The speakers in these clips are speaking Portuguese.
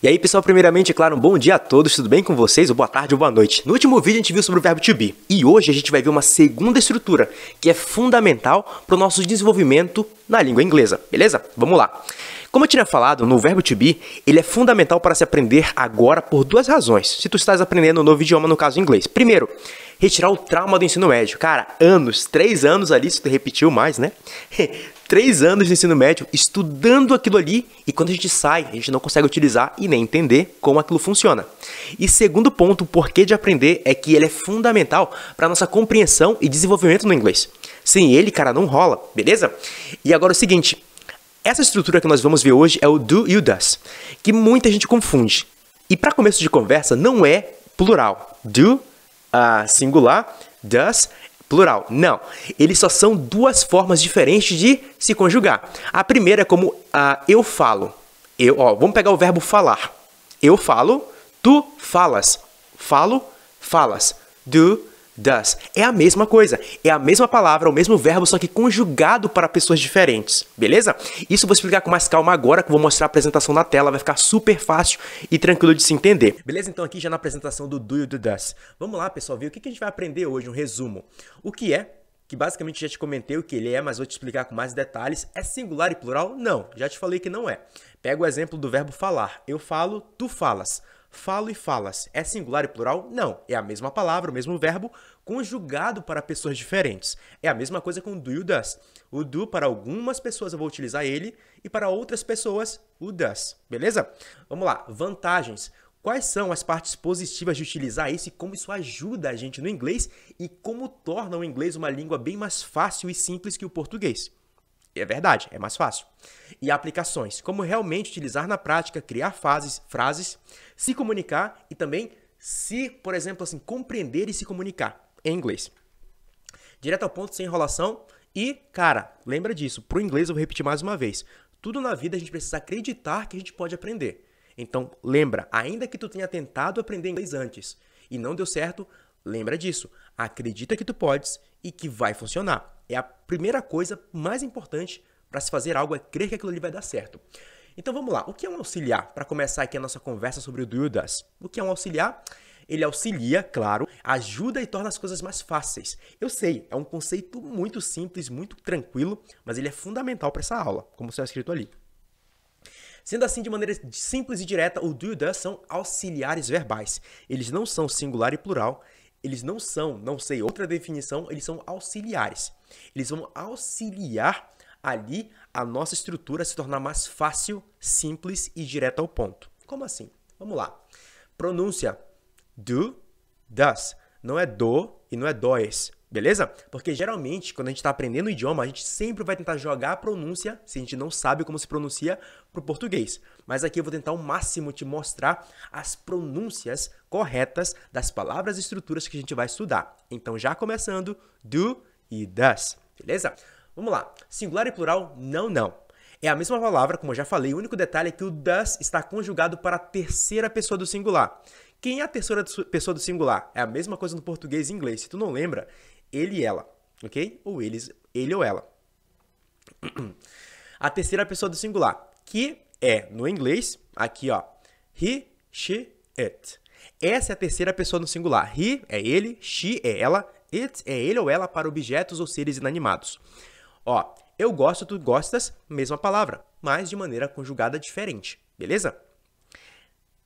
E aí, pessoal, primeiramente, é claro, um bom dia a todos, tudo bem com vocês? Ou boa tarde ou boa noite. No último vídeo a gente viu sobre o verbo to be, e hoje a gente vai ver uma segunda estrutura que é fundamental para o nosso desenvolvimento na língua inglesa, beleza? Vamos lá. Como eu tinha falado, no verbo to be, ele é fundamental para se aprender agora por duas razões, se tu estás aprendendo um novo idioma, no caso inglês. Primeiro, retirar o trauma do ensino médio. Cara, anos, três anos ali, se tu repetiu mais, né? três anos de ensino médio estudando aquilo ali e quando a gente sai, a gente não consegue utilizar e nem entender como aquilo funciona. E segundo ponto, o porquê de aprender é que ele é fundamental para nossa compreensão e desenvolvimento no inglês. Sem ele, cara, não rola, beleza? E agora é o seguinte, essa estrutura que nós vamos ver hoje é o do e o does, que muita gente confunde. E para começo de conversa, não é plural. Do, uh, singular, does plural. Não. Eles só são duas formas diferentes de se conjugar. A primeira é como uh, eu falo. Eu, ó, vamos pegar o verbo falar. Eu falo, tu falas. Falo, falas. Do, does. É a mesma coisa, é a mesma palavra, o mesmo verbo, só que conjugado para pessoas diferentes, beleza? Isso eu vou explicar com mais calma agora, que eu vou mostrar a apresentação na tela, vai ficar super fácil e tranquilo de se entender. Beleza? Então aqui já na apresentação do do e do does. Vamos lá, pessoal, ver o que a gente vai aprender hoje, um resumo. O que é que basicamente já te comentei o que ele é, mas vou te explicar com mais detalhes. É singular e plural? Não, já te falei que não é. Pega o exemplo do verbo falar. Eu falo, tu falas. Falo e falas. É singular e plural? Não. É a mesma palavra, o mesmo verbo, conjugado para pessoas diferentes. É a mesma coisa com do e o das. O do, para algumas pessoas eu vou utilizar ele, e para outras pessoas, o das. Beleza? Vamos lá. Vantagens. Quais são as partes positivas de utilizar isso e como isso ajuda a gente no inglês e como torna o inglês uma língua bem mais fácil e simples que o português? É verdade, é mais fácil. E aplicações, como realmente utilizar na prática, criar fases, frases, se comunicar e também se, por exemplo, assim, compreender e se comunicar em inglês. Direto ao ponto, sem enrolação. E, cara, lembra disso, pro inglês eu vou repetir mais uma vez. Tudo na vida a gente precisa acreditar que a gente pode aprender. Então, lembra, ainda que tu tenha tentado aprender inglês antes e não deu certo, Lembra disso. Acredita que tu podes e que vai funcionar. É a primeira coisa mais importante para se fazer algo é crer que aquilo ali vai dar certo. Então vamos lá. O que é um auxiliar? Para começar aqui a nossa conversa sobre o Dudas. O que é um auxiliar? Ele auxilia, claro, ajuda e torna as coisas mais fáceis. Eu sei, é um conceito muito simples, muito tranquilo, mas ele é fundamental para essa aula, como está escrito ali. Sendo assim, de maneira simples e direta, o do e o does são auxiliares verbais. Eles não são singular e plural, eles não são, não sei, outra definição, eles são auxiliares. Eles vão auxiliar ali a nossa estrutura se tornar mais fácil, simples e direta ao ponto. Como assim? Vamos lá. Pronúncia do, das. Não é do e não é dois. Beleza? Porque geralmente, quando a gente está aprendendo o idioma, a gente sempre vai tentar jogar a pronúncia, se a gente não sabe como se pronuncia, para o português. Mas aqui eu vou tentar ao máximo te mostrar as pronúncias corretas das palavras e estruturas que a gente vai estudar. Então, já começando, do e das. Beleza? Vamos lá. Singular e plural, não, não. É a mesma palavra, como eu já falei, o único detalhe é que o das está conjugado para a terceira pessoa do singular. Quem é a terceira pessoa do singular? É a mesma coisa no português e inglês. Se tu não lembra, ele e ela, ok? Ou eles, ele ou ela. A terceira pessoa do singular, que é no inglês, aqui ó, he, she, it. Essa é a terceira pessoa no singular. He é ele, she é ela, it é ele ou ela para objetos ou seres inanimados. Ó, eu gosto, tu gostas, mesma palavra, mas de maneira conjugada diferente, beleza?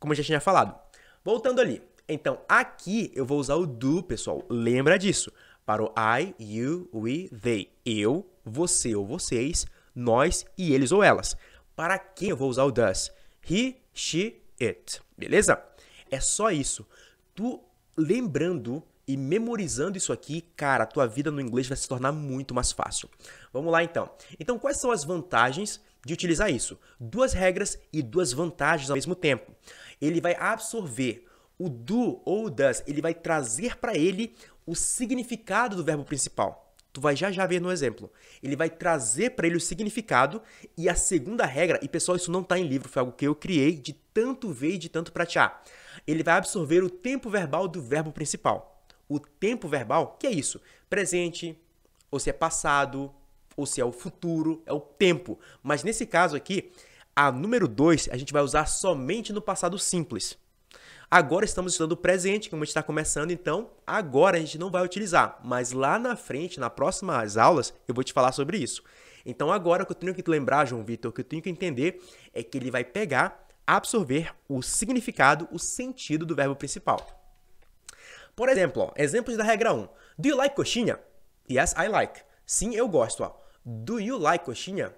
Como eu já tinha falado. Voltando ali. Então, aqui eu vou usar o do, pessoal. Lembra disso para o I, you, we, they. Eu, você ou vocês, nós e eles ou elas. Para quem eu vou usar o does? He, she, it. Beleza? É só isso. Tu lembrando e memorizando isso aqui, cara, a tua vida no inglês vai se tornar muito mais fácil. Vamos lá então. Então, quais são as vantagens de utilizar isso? Duas regras e duas vantagens ao mesmo tempo. Ele vai absorver o do ou o does, ele vai trazer para ele o significado do verbo principal. Tu vai já já ver no exemplo. Ele vai trazer para ele o significado e a segunda regra, e pessoal, isso não está em livro, foi algo que eu criei de tanto ver e de tanto pratear. Ele vai absorver o tempo verbal do verbo principal. O tempo verbal, que é isso? Presente, ou se é passado, ou se é o futuro, é o tempo. Mas nesse caso aqui, a número 2 a gente vai usar somente no passado simples. Agora estamos estudando o presente, como a gente está começando, então agora a gente não vai utilizar. Mas lá na frente, nas próximas aulas, eu vou te falar sobre isso. Então agora o que eu tenho que te lembrar, João Vitor, o que eu tenho que entender é que ele vai pegar, absorver o significado, o sentido do verbo principal. Por exemplo, ó, exemplos da regra 1. Do you like coxinha? Yes, I like. Sim, eu gosto. Ó. Do you like coxinha?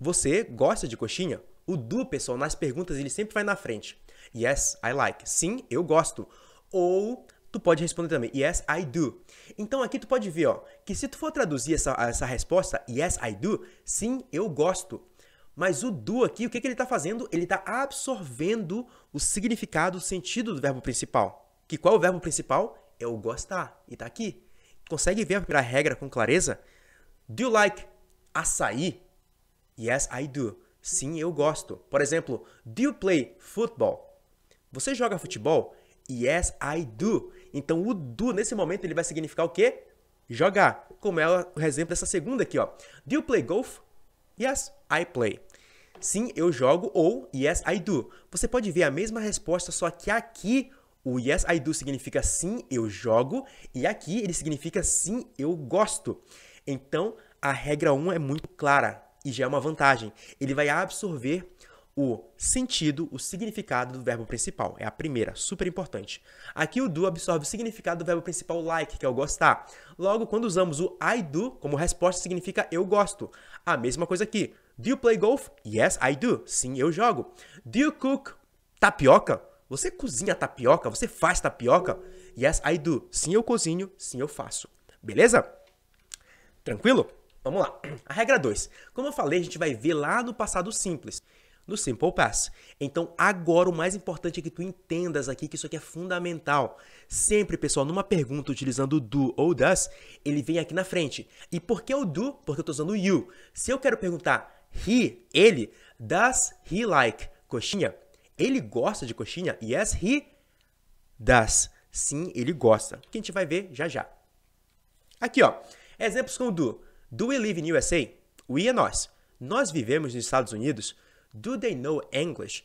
Você gosta de coxinha? O do, pessoal, nas perguntas ele sempre vai na frente. Yes, I like. Sim, eu gosto. Ou tu pode responder também Yes, I do. Então aqui tu pode ver, ó, que se tu for traduzir essa, essa resposta Yes, I do, sim, eu gosto. Mas o do aqui, o que, que ele está fazendo? Ele está absorvendo o significado, o sentido do verbo principal. Que qual é o verbo principal? É o gostar. E está aqui. Consegue ver a primeira regra com clareza? Do you like açaí? Yes, I do. Sim, eu gosto. Por exemplo, do you play football? Você joga futebol? Yes, I do. Então o do nesse momento ele vai significar o quê? Jogar. Como é o exemplo dessa segunda aqui, ó. Do you play golf? Yes, I play. Sim, eu jogo ou yes, I do. Você pode ver a mesma resposta, só que aqui o yes, I do significa sim, eu jogo e aqui ele significa sim, eu gosto. Então, a regra 1 é muito clara e já é uma vantagem. Ele vai absorver o sentido, o significado do verbo principal. É a primeira, super importante. Aqui o do absorve o significado do verbo principal like, que é o gostar. Logo, quando usamos o I do como resposta, significa eu gosto. A mesma coisa aqui. Do you play golf? Yes, I do. Sim, eu jogo. Do you cook tapioca? Você cozinha tapioca? Você faz tapioca? Yes, I do. Sim, eu cozinho. Sim, eu faço. Beleza? Tranquilo? Vamos lá. A regra 2. Como eu falei, a gente vai ver lá no passado simples no Simple Pass. Então, agora o mais importante é que tu entendas aqui que isso aqui é fundamental. Sempre, pessoal, numa pergunta utilizando do ou does, ele vem aqui na frente. E por que o do? Porque eu estou usando o you. Se eu quero perguntar he, ele, does he like coxinha? Ele gosta de coxinha? Yes, he does. Sim, ele gosta. Que a gente vai ver já já. Aqui, ó. Exemplos com o do. Do we live in USA? We é nós. Nós vivemos nos Estados Unidos? Do they know English?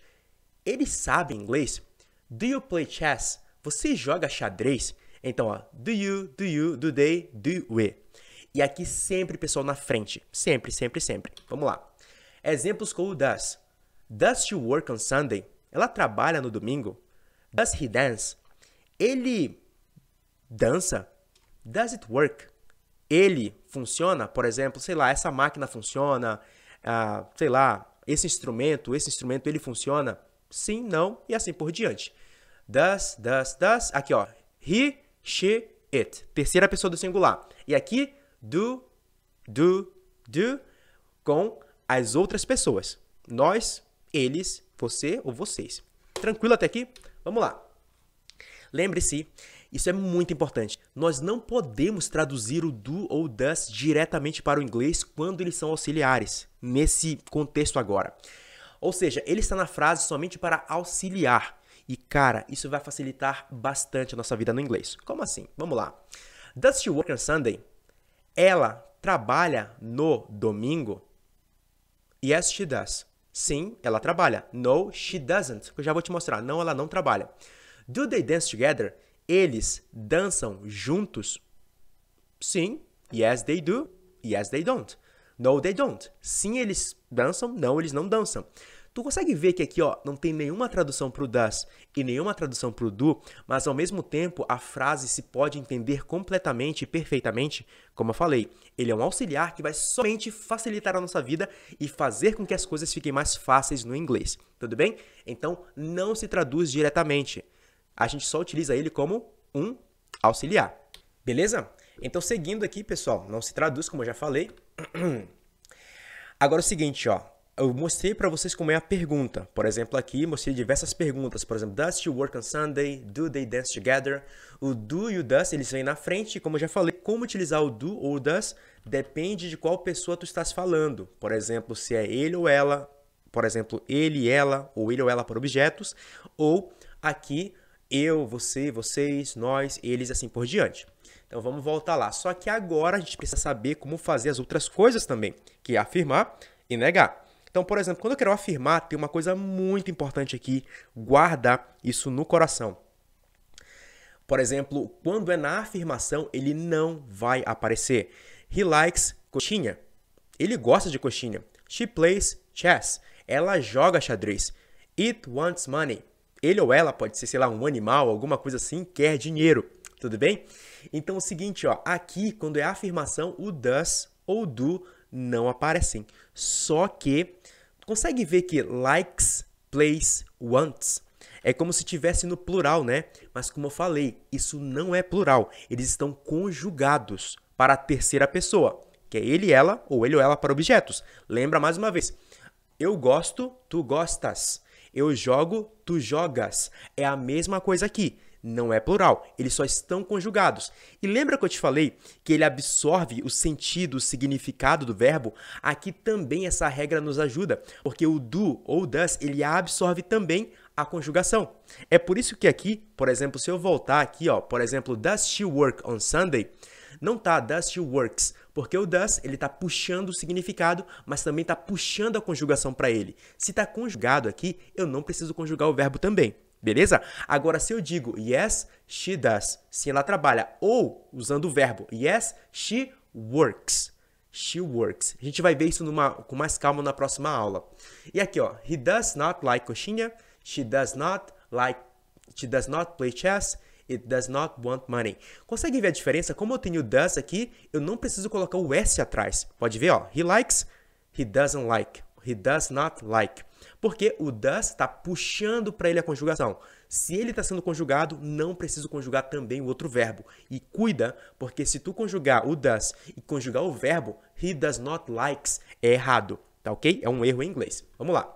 Eles sabem inglês? Do you play chess? Você joga xadrez? Então, ó, do you, do you, do they, do we. E aqui sempre pessoal na frente. Sempre, sempre, sempre. Vamos lá. Exemplos como does. Does she work on Sunday? Ela trabalha no domingo? Does he dance? Ele dança? Does it work? Ele funciona? Por exemplo, sei lá, essa máquina funciona? Ah, sei lá, esse instrumento, esse instrumento, ele funciona? Sim, não e assim por diante. Das, das, das. Aqui, ó. He, she, it. Terceira pessoa do singular. E aqui, do, do, do, com as outras pessoas. Nós, eles, você ou vocês. Tranquilo até aqui? Vamos lá. Lembre-se, isso é muito importante. Nós não podemos traduzir o do ou das diretamente para o inglês quando eles são auxiliares, nesse contexto agora. Ou seja, ele está na frase somente para auxiliar. E cara, isso vai facilitar bastante a nossa vida no inglês. Como assim? Vamos lá. Does she work on Sunday? Ela trabalha no domingo? Yes, she does. Sim, ela trabalha. No, she doesn't. Eu já vou te mostrar. Não, ela não trabalha. Do they dance together? Eles dançam juntos? Sim, yes they do, yes they don't. No they don't. Sim, eles dançam, não, eles não dançam. Tu consegue ver que aqui, ó, não tem nenhuma tradução o does e nenhuma tradução o do, mas ao mesmo tempo a frase se pode entender completamente e perfeitamente. Como eu falei, ele é um auxiliar que vai somente facilitar a nossa vida e fazer com que as coisas fiquem mais fáceis no inglês, tudo bem? Então não se traduz diretamente a gente só utiliza ele como um auxiliar. Beleza? Então, seguindo aqui, pessoal, não se traduz, como eu já falei. Agora é o seguinte, ó. Eu mostrei para vocês como é a pergunta. Por exemplo, aqui mostrei diversas perguntas. Por exemplo, does she work on Sunday? Do they dance together? O do e o does, eles vêm na frente. Como eu já falei, como utilizar o do ou o does depende de qual pessoa tu estás falando. Por exemplo, se é ele ou ela. Por exemplo, ele, ela ou ele ou ela para objetos. Ou aqui eu, você, vocês, nós, eles e assim por diante. Então vamos voltar lá. Só que agora a gente precisa saber como fazer as outras coisas também, que é afirmar e negar. Então, por exemplo, quando eu quero afirmar, tem uma coisa muito importante aqui, guardar isso no coração. Por exemplo, quando é na afirmação, ele não vai aparecer. He likes coxinha. Ele gosta de coxinha. She plays chess. Ela joga xadrez. It wants money ele ou ela pode ser, sei lá, um animal, alguma coisa assim, quer dinheiro, tudo bem? Então é o seguinte, ó, aqui quando é afirmação, o does ou do não aparecem. Só que consegue ver que likes, plays, wants é como se tivesse no plural, né? Mas como eu falei, isso não é plural. Eles estão conjugados para a terceira pessoa, que é ele, ela ou ele ou ela para objetos. Lembra mais uma vez. Eu gosto, tu gostas. Eu jogo, tu jogas. É a mesma coisa aqui. Não é plural, eles só estão conjugados. E lembra que eu te falei que ele absorve o sentido, o significado do verbo? Aqui também essa regra nos ajuda, porque o do ou das, ele absorve também a conjugação. É por isso que aqui, por exemplo, se eu voltar aqui, ó, por exemplo, does she work on Sunday? Não tá she Works, porque o does ele está puxando o significado, mas também está puxando a conjugação para ele. Se está conjugado aqui, eu não preciso conjugar o verbo também. Beleza? Agora, se eu digo yes, she does, se ela trabalha, ou usando o verbo yes, she works. She works. A gente vai ver isso numa, com mais calma na próxima aula. E aqui, ó, he does not like coxinha, she does not like, she does not play chess, It does not want money. Consegue ver a diferença? Como eu tenho does aqui, eu não preciso colocar o S atrás. Pode ver, ó. He likes, he doesn't like. He does not like. Porque o does está puxando para ele a conjugação. Se ele está sendo conjugado, não preciso conjugar também o outro verbo. E cuida, porque se tu conjugar o does e conjugar o verbo, he does not likes, é errado. Tá ok? É um erro em inglês. Vamos lá.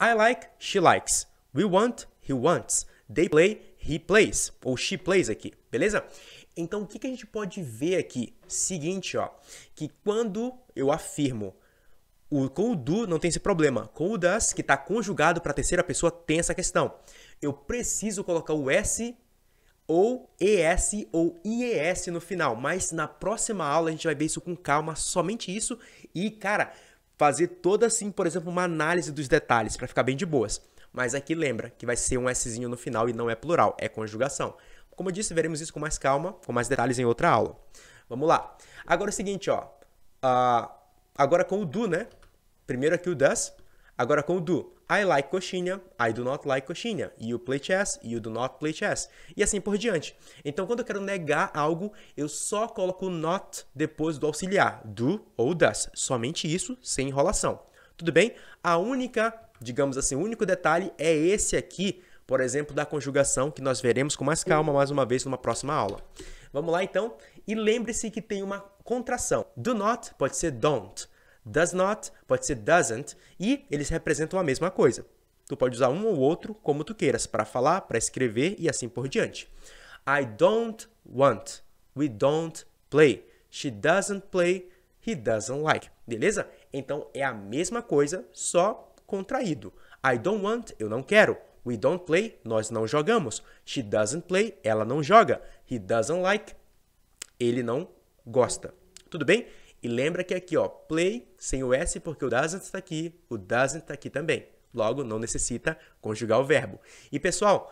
I like, she likes. We want, he wants. They play, he plays, ou she plays aqui, beleza? Então, o que, que a gente pode ver aqui? Seguinte, ó, que quando eu afirmo o, com o do não tem esse problema. Com o das, que está conjugado para a terceira pessoa, tem essa questão. Eu preciso colocar o S ou ES ou IES no final. Mas na próxima aula a gente vai ver isso com calma, somente isso. E, cara, fazer toda assim, por exemplo, uma análise dos detalhes para ficar bem de boas. Mas aqui lembra que vai ser um Szinho no final e não é plural, é conjugação. Como eu disse, veremos isso com mais calma, com mais detalhes em outra aula. Vamos lá. Agora é o seguinte, ó. Uh, agora com o do, né? Primeiro aqui o does. Agora com o do. I like coxinha, I do not like coxinha, you play chess, you do not play chess, e assim por diante. Então, quando eu quero negar algo, eu só coloco not depois do auxiliar, do ou das, somente isso, sem enrolação. Tudo bem? A única digamos assim, o único detalhe é esse aqui, por exemplo, da conjugação, que nós veremos com mais calma mais uma vez numa próxima aula. Vamos lá então? E lembre-se que tem uma contração. Do not pode ser don't. Does not pode ser doesn't. E eles representam a mesma coisa. Tu pode usar um ou outro como tu queiras, para falar, para escrever e assim por diante. I don't want. We don't play. She doesn't play. He doesn't like. Beleza? Então é a mesma coisa, só contraído. I don't want, eu não quero. We don't play, nós não jogamos. She doesn't play, ela não joga. He doesn't like, ele não gosta. Tudo bem? E lembra que aqui, ó, play sem o S porque o doesn't está aqui, o doesn't está aqui também. Logo, não necessita conjugar o verbo. E pessoal,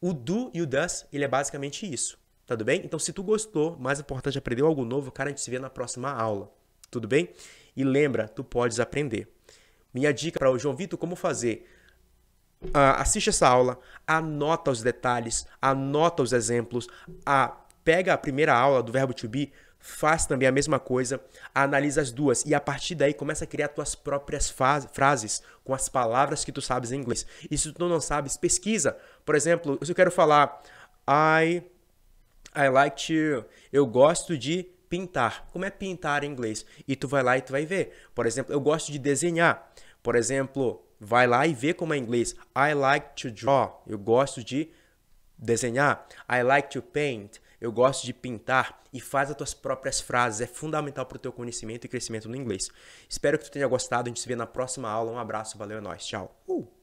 o do e o does, ele é basicamente isso. Tá tudo bem? Então, se tu gostou, mais importante, aprendeu algo novo, cara, a gente se vê na próxima aula. Tudo bem? E lembra, tu podes aprender. Minha dica para o João Vitor, como fazer? Uh, assiste essa aula, anota os detalhes, anota os exemplos, a, pega a primeira aula do verbo to be, faz também a mesma coisa, analisa as duas e a partir daí começa a criar tuas próprias frases com as palavras que tu sabes em inglês. E se tu não sabes, pesquisa. Por exemplo, se eu quero falar I I like to, eu gosto de pintar. Como é pintar em inglês? E tu vai lá e tu vai ver. Por exemplo, eu gosto de desenhar. Por exemplo, vai lá e vê como é em inglês. I like to draw. Eu gosto de desenhar. I like to paint. Eu gosto de pintar e faz as tuas próprias frases. É fundamental para o teu conhecimento e crescimento no inglês. Espero que tu tenha gostado. A gente se vê na próxima aula. Um abraço, valeu, é nóis. Tchau. Uh.